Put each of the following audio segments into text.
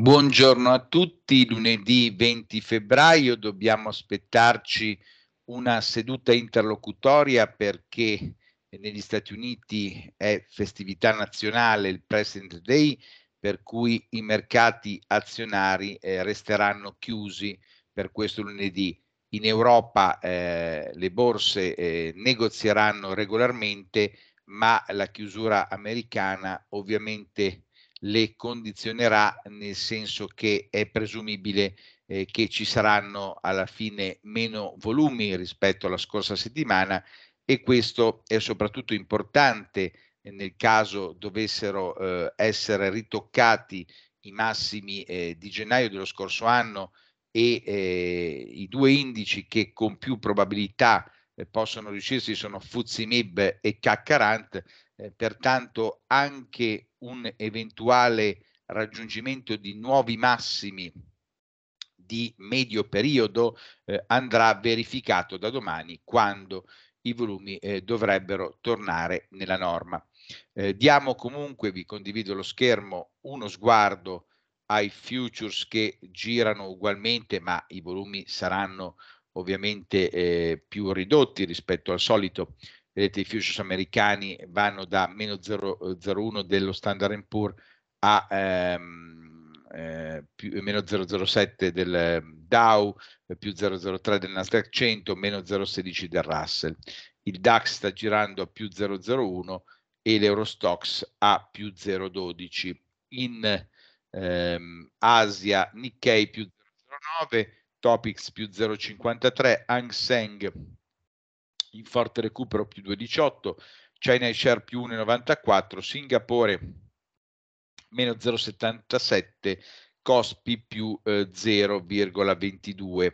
Buongiorno a tutti, lunedì 20 febbraio dobbiamo aspettarci una seduta interlocutoria perché negli Stati Uniti è festività nazionale il President Day, per cui i mercati azionari eh, resteranno chiusi per questo lunedì. In Europa eh, le borse eh, negozieranno regolarmente, ma la chiusura americana ovviamente le condizionerà nel senso che è presumibile eh, che ci saranno alla fine meno volumi rispetto alla scorsa settimana e questo è soprattutto importante eh, nel caso dovessero eh, essere ritoccati i massimi eh, di gennaio dello scorso anno e eh, i due indici che con più probabilità eh, possono riuscirsi sono Fuzimib e CAC40, eh, pertanto anche un eventuale raggiungimento di nuovi massimi di medio periodo eh, andrà verificato da domani quando i volumi eh, dovrebbero tornare nella norma. Eh, diamo comunque, vi condivido lo schermo, uno sguardo ai futures che girano ugualmente, ma i volumi saranno ovviamente eh, più ridotti rispetto al solito vedete i futures americani vanno da meno 0,01 dello Standard Poor's a ehm, eh, più, meno 0,07 del ehm, Dow, più 0,03 del Nasdaq 100, meno 0,16 del Russell. Il DAX sta girando a più 0,01 e l'Eurostox a più 0,12. In ehm, Asia Nikkei più 0,09, Topics più 0,53, Hang Seng in forte recupero più 2,18, China Share più 1,94, Singapore meno 0,77, Cospi più eh, 0,22.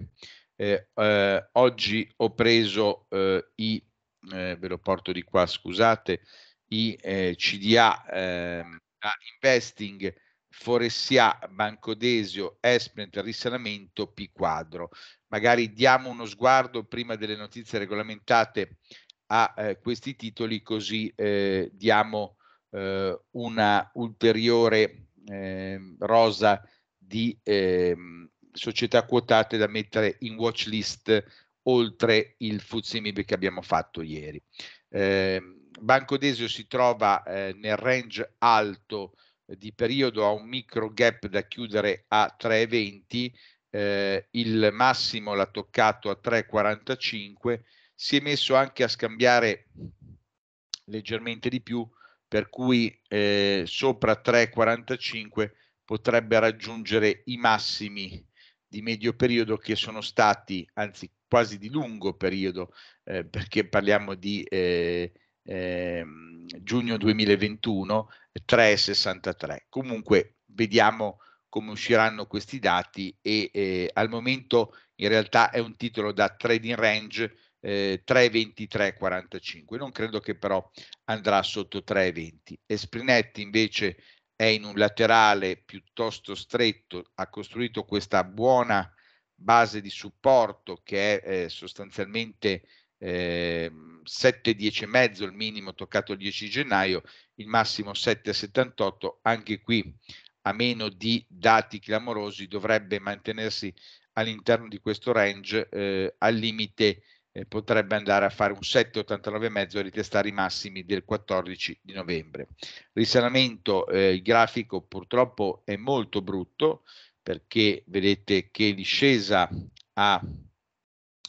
Eh, eh, oggi ho preso eh, i, eh, ve lo porto di qua, scusate, i eh, CDA ehm, a investing Foressia, Banco Desio, Esprint, Risanamento, P quadro. Magari diamo uno sguardo prima delle notizie regolamentate a eh, questi titoli così eh, diamo eh, una ulteriore ehm, rosa di ehm, società quotate da mettere in watch list oltre il Fuzimib che abbiamo fatto ieri. Ehm, Banco Desio si trova eh, nel range alto di periodo a un micro gap da chiudere a 3,20, eh, il massimo l'ha toccato a 3,45, si è messo anche a scambiare leggermente di più, per cui eh, sopra 3,45 potrebbe raggiungere i massimi di medio periodo che sono stati, anzi quasi di lungo periodo, eh, perché parliamo di eh, eh, giugno 2021 3,63. Comunque vediamo come usciranno questi dati e eh, al momento in realtà è un titolo da trading range eh, 3,23,45. Non credo che però andrà sotto 3,20. Esprinetti invece è in un laterale piuttosto stretto, ha costruito questa buona base di supporto che è eh, sostanzialmente eh, 7,10,5 il minimo toccato il 10 gennaio, il massimo 7,78, anche qui a meno di dati clamorosi dovrebbe mantenersi all'interno di questo range, eh, al limite eh, potrebbe andare a fare un 7,89,5 e ritestare i massimi del 14 di novembre. Risanamento, eh, il grafico purtroppo è molto brutto perché vedete che discesa ha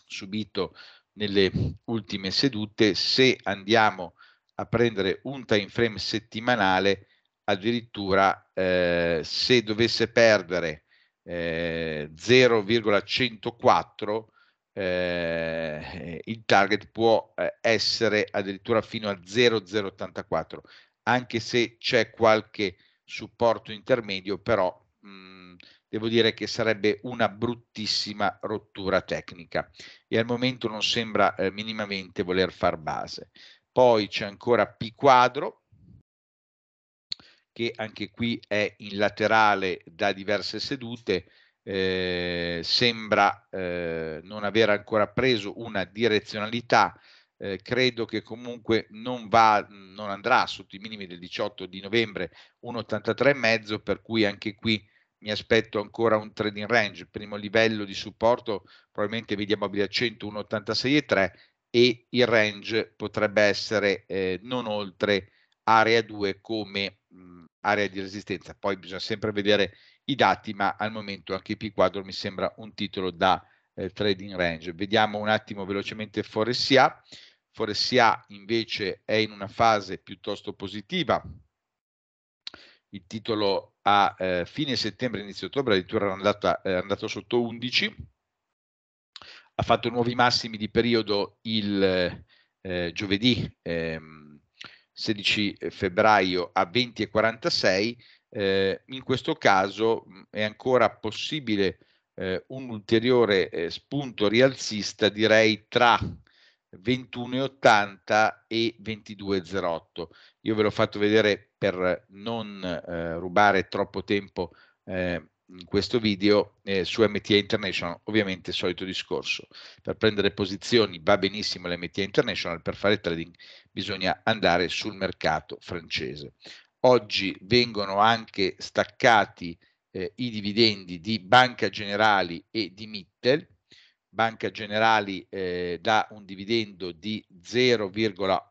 subito nelle ultime sedute, se andiamo a prendere un time frame settimanale, addirittura eh, se dovesse perdere eh, 0,104 eh, il target può eh, essere addirittura fino a 0,084 anche se c'è qualche supporto intermedio però mh, mm, devo dire che sarebbe una bruttissima rottura tecnica e al momento non sembra eh, minimamente voler far base. Poi c'è ancora P quadro, che anche qui è in laterale da diverse sedute, eh, sembra eh, non aver ancora preso una direzionalità, eh, credo che comunque non, va, non andrà sotto i minimi del 18 di novembre 1,83,5, per cui anche qui mi aspetto ancora un trading range, primo livello di supporto probabilmente vediamo a 100, 1,86,3 e il range potrebbe essere eh, non oltre area 2 come mh, mm, area di resistenza. Poi bisogna sempre vedere i dati, ma al momento anche P 4 mi sembra un titolo da eh, trading range. Vediamo un attimo velocemente Forestia. Forestia invece è in una fase piuttosto positiva. Il titolo a eh, fine settembre, inizio ottobre, addirittura è andata, eh, andato sotto 11, ha fatto nuovi massimi di periodo il eh, giovedì ehm, 16 febbraio a 20,46, eh, in questo caso mm, è ancora possibile eh, un ulteriore eh, spunto rialzista, direi tra 21,80 e 22,08. Io ve l'ho fatto vedere per non eh, rubare troppo tempo eh, in questo video eh, su MTA International, ovviamente solito discorso. Per prendere posizioni va benissimo l'MTA International, per fare trading bisogna andare sul mercato francese. Oggi vengono anche staccati eh, i dividendi di Banca Generali e di Mittel, Banca Generali eh, dà un dividendo di 0,8,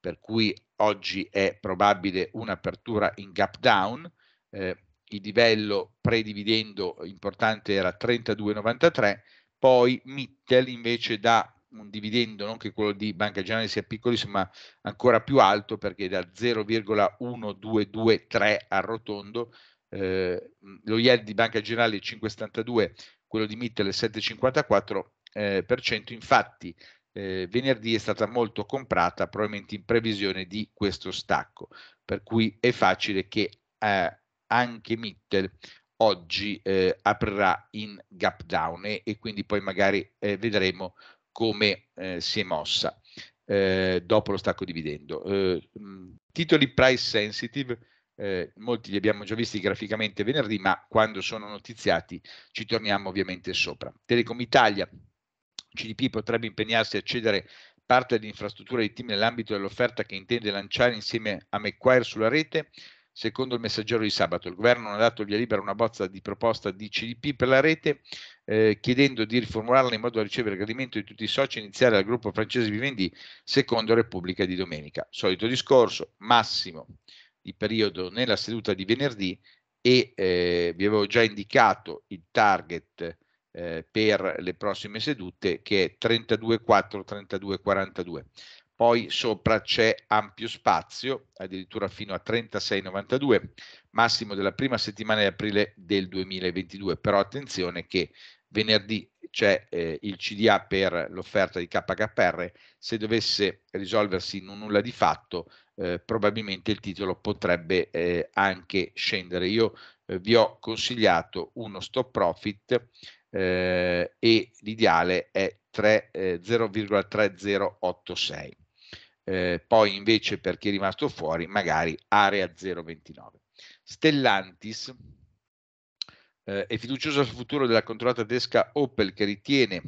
per cui oggi è probabile un'apertura in gap down. Eh, il livello pre-dividendo importante era 32,93, poi Mittel invece dà un dividendo, non che quello di Banca Generale sia piccolissimo, ma ancora più alto perché da 0,1223 a rotondo, eh, lo IEL di Banca Generale è 5,72, quello di Mittel 7,54%, eh, infatti eh, venerdì è stata molto comprata, probabilmente in previsione di questo stacco, per cui è facile che eh, anche Mittel oggi eh, aprirà in gap down e, e quindi poi magari eh, vedremo come eh, si è mossa dopo lo stacco dividendo. titoli price sensitive eh, molti li abbiamo già visti graficamente venerdì, ma quando sono notiziati ci torniamo ovviamente sopra. Telecom Italia, CDP potrebbe impegnarsi a cedere parte dell'infrastruttura di team nell'ambito dell'offerta che intende lanciare insieme a McQuire sulla rete. Secondo il messaggero di sabato, il governo ha dato via libera una bozza di proposta di CDP per la rete, eh, chiedendo di riformularla in modo da ricevere il gradimento di tutti i soci e iniziare dal gruppo francese Vivendi, secondo Repubblica di domenica. Solito discorso, massimo di periodo nella seduta di venerdì e eh, vi avevo già indicato il target eh, per le prossime sedute che è 32,4, 32,42. Poi sopra c'è ampio spazio, addirittura fino a 36,92, massimo della prima settimana di aprile del 2022. Però attenzione che venerdì c'è eh, il CDA per l'offerta di KKR, se dovesse risolversi in un nulla di fatto eh, probabilmente il titolo potrebbe eh, anche scendere. Io eh, vi ho consigliato uno stop profit eh, e l'ideale è 0,3086. Eh, eh, poi invece per chi è rimasto fuori magari area 0,29. Stellantis è fiducioso sul futuro della controllata tedesca Opel che ritiene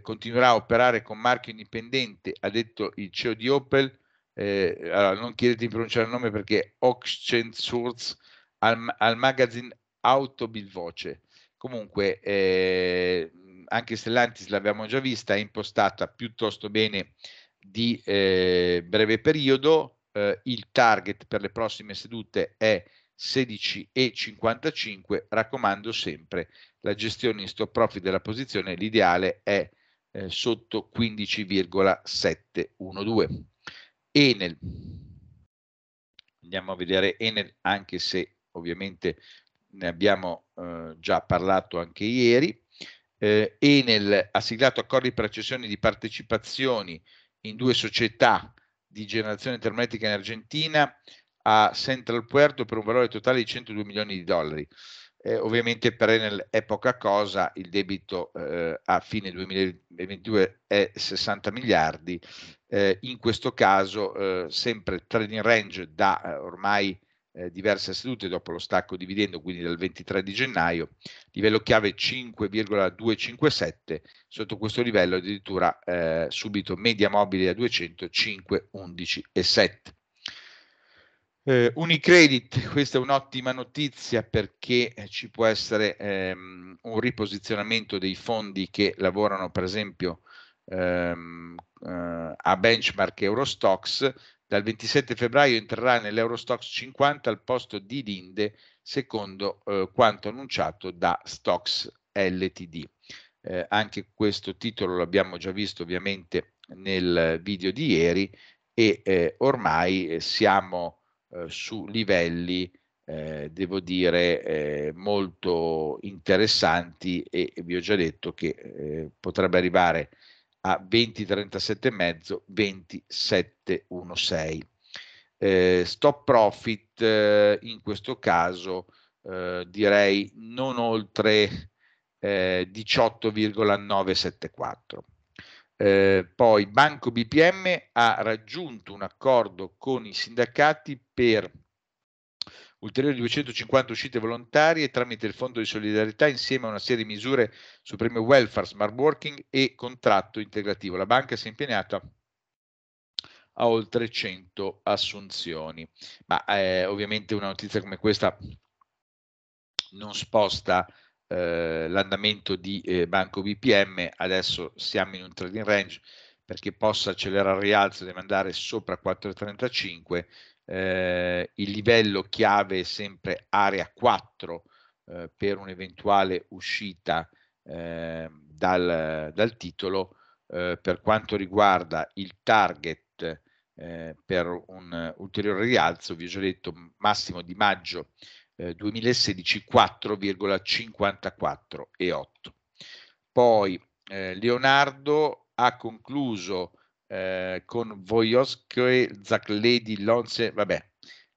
continuerà a operare con marchio indipendente, ha detto il CEO di Opel, eh, allora, non chiedete di pronunciare il nome perché Oxcensurs al, al magazine Autobilvoce. Comunque, eh, anche Stellantis l'abbiamo già vista, è impostata piuttosto bene di eh, breve periodo. Eh, il target per le prossime sedute è 16,55. Raccomando sempre la gestione in stop profit della posizione. L'ideale è eh, sotto 15,712. Enel. Andiamo a vedere Enel anche se ovviamente ne abbiamo eh, già parlato anche ieri. Eh, Enel ha siglato accordi per accessione di partecipazioni in due società di generazione termoelettrica in Argentina a Central Puerto per un valore totale di 102 milioni di dollari. Eh, ovviamente per Enel è poca cosa, il debito eh, a fine 2022 è 60 miliardi, eh, in questo caso eh, sempre trading range da eh, ormai eh, diverse sedute dopo lo stacco dividendo, quindi dal 23 di gennaio, livello chiave 5,257, sotto questo livello addirittura subito media mobile a 200, e 7. Eh, Unicredit, questa è un'ottima notizia perché eh, ci può essere ehm, un riposizionamento dei fondi che lavorano per esempio ehm, eh, a benchmark Eurostox. Dal 27 febbraio entrerà nell'Eurostox 50 al posto di Linde, secondo eh, quanto annunciato da Stox LTD. Eh, anche questo titolo l'abbiamo già visto ovviamente nel video di ieri e eh, ormai siamo eh, su livelli, eh, devo dire, eh, molto interessanti e, vi ho già detto che potrebbe arrivare a 20,37,5, 27,16. Eh, stop profit eh, in questo caso eh, direi non oltre 18,974. Eh, poi Banco BPM ha raggiunto un accordo con i sindacati per ulteriori 250 uscite volontarie tramite il Fondo di solidarietà insieme a una serie di misure su premio welfare, smart working e contratto integrativo. La banca si è impegnata a oltre 100 assunzioni, ma eh, ovviamente una notizia come questa non sposta eh, l'andamento di eh, Banco BPM, adesso siamo in un trading range perché possa accelerare il rialzo deve andare sopra 4,35, eh, il livello chiave è sempre area 4 eh, per un'eventuale uscita eh, dal, dal, titolo. Eh, per quanto riguarda il target eh, per un ulteriore rialzo, vi ho già detto massimo di maggio eh, 2016 4,54,8. Poi eh, Leonardo ha concluso eh, con Wojowskie, Zakledi, Lonze, vabbè,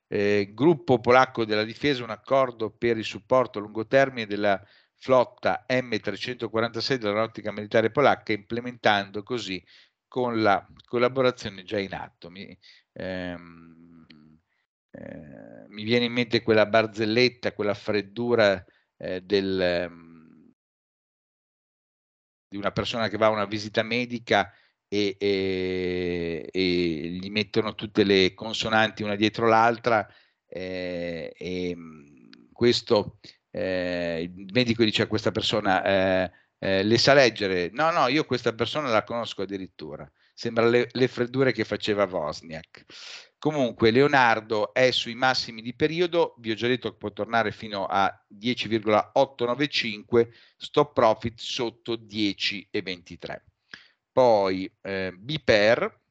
eh, gruppo polacco della difesa, un accordo per il supporto a lungo termine della flotta M346 dell'aeronautica militare polacca, implementando così con la collaborazione già in atto. Mi, ehm, eh, mi viene in mente quella barzelletta, quella freddura eh, del, ehm, di una persona che va a una visita medica e, e, e gli mettono tutte le consonanti una dietro l'altra eh, e mm, questo eh, il medico dice a questa persona eh, le sa leggere no no io questa persona la conosco addirittura sembra le, le freddure che faceva Wozniak Comunque Leonardo è sui massimi di periodo, vi ho già detto che può tornare fino a 10,895, stop profit sotto 10,23. Poi eh, Biper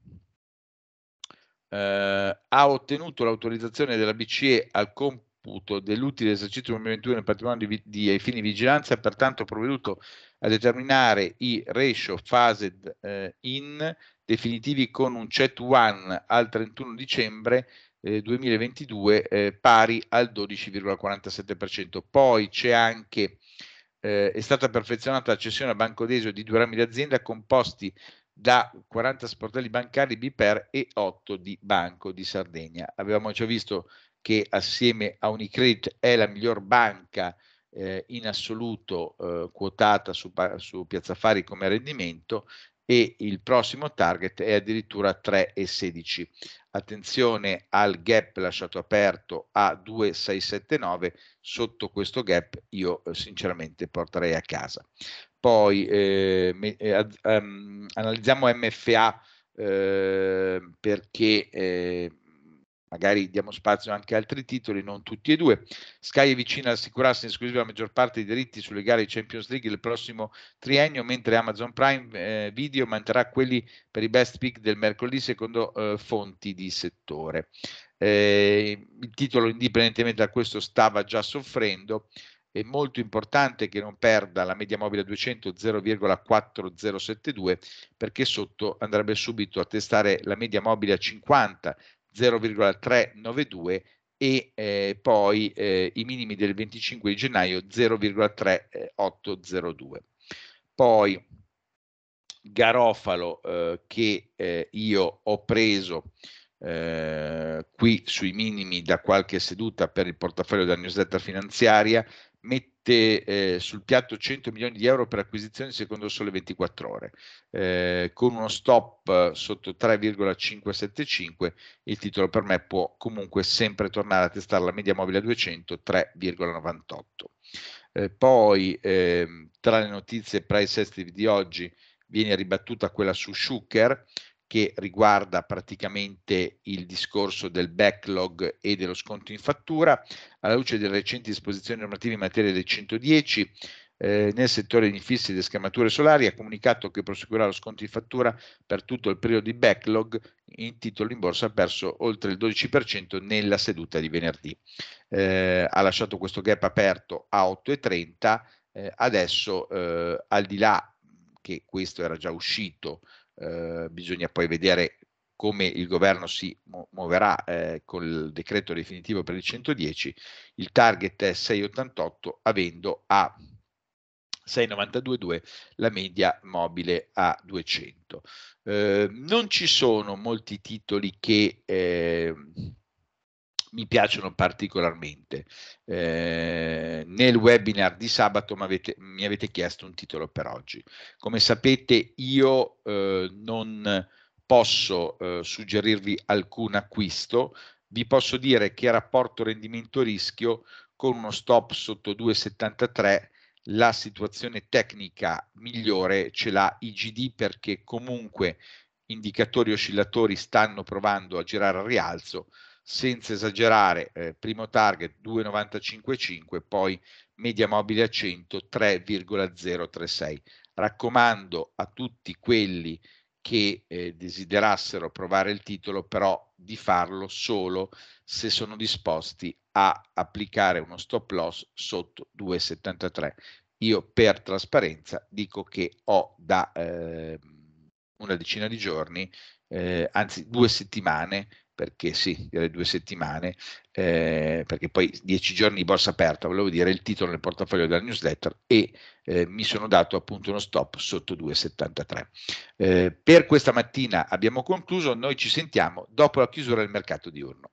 eh, ha ottenuto l'autorizzazione della BCE al computo dell'utile esercizio 2021 nel patrimonio di, di, ai fini di vigilanza, pertanto ha provveduto a determinare i ratio phased eh, in definitivi con un CET 1 al 31 dicembre eh, 2022 eh, pari al 12,47%. Poi c'è anche, eh, è stata perfezionata la cessione a Banco Desio di due rami d'azienda composti da 40 sportelli bancari Biper e 8 di Banco di Sardegna. Avevamo già visto che assieme a Unicredit è la miglior banca eh, in assoluto eh, quotata su, su Piazza Fari come rendimento e il prossimo target è addirittura 3,16. Attenzione al gap lasciato aperto a 2,679, sotto questo gap io eh, sinceramente porterei a casa. Poi eh, eh, um, analizziamo MFA eh, perché eh, magari diamo spazio anche a altri titoli, non tutti e due. Sky è vicina ad assicurarsi in esclusiva la maggior parte dei diritti sulle gare di Champions League il prossimo triennio, mentre Amazon Prime eh, Video manterrà quelli per i best pick del mercoledì secondo eh, fonti di settore. Eh, il titolo, indipendentemente da questo, stava già soffrendo. È molto importante che non perda la media mobile 200 0,4072 perché sotto andrebbe subito a testare la media mobile a 50 0,392 e eh, poi eh, i minimi del 25 di gennaio 0,3802. Poi Garofalo eh, che eh, io ho preso eh, qui sui minimi da qualche seduta per il portafoglio della newsletter finanziaria mette eh, sul piatto 100 milioni di euro per acquisizioni secondo sole 24 ore, eh, con uno stop sotto 3,575, il titolo per me può comunque sempre tornare a testare la media mobile a 200, 3,98. Eh, poi ehm, tra le notizie price estive di oggi viene ribattuta quella su Schucker, che riguarda praticamente il discorso del backlog e dello sconto in fattura, alla luce delle recenti disposizioni normative in materia del 110 eh, nel settore degli infissi delle scamature solari, ha comunicato che proseguirà lo sconto in fattura per tutto il periodo di backlog in titolo in borsa ha perso oltre il 12% nella seduta di venerdì. Eh, ha lasciato questo gap aperto a 8,30, eh, adesso eh, al di là che questo era già uscito eh, bisogna poi vedere come il governo si muoverà eh, col decreto definitivo per il 110, il target è 6,88 avendo a 6,92,2 la media mobile a 200. Eh, non ci sono molti titoli che eh, mi piacciono particolarmente. Eh, nel webinar di sabato avete, mi avete, chiesto un titolo per oggi. Come sapete io eh, non posso eh, suggerirvi alcun acquisto, vi posso dire che a rapporto rendimento-rischio con uno stop sotto 2,73 la situazione tecnica migliore ce l'ha IGD perché comunque indicatori oscillatori stanno provando a girare al rialzo, senza esagerare, eh, primo target 2,95,5, poi media mobile a 100 3,036. Raccomando a tutti quelli che eh, desiderassero provare il titolo, però di farlo solo se sono disposti a applicare uno stop loss sotto 2,73. Io per trasparenza dico che ho da eh, una decina di giorni, eh, anzi due settimane, perché sì, direi due settimane, eh, perché poi dieci giorni di borsa aperta, volevo dire il titolo nel portafoglio della newsletter e eh, mi sono dato appunto uno stop sotto 2,73. Eh, per questa mattina abbiamo concluso, noi ci sentiamo dopo la chiusura del mercato diurno.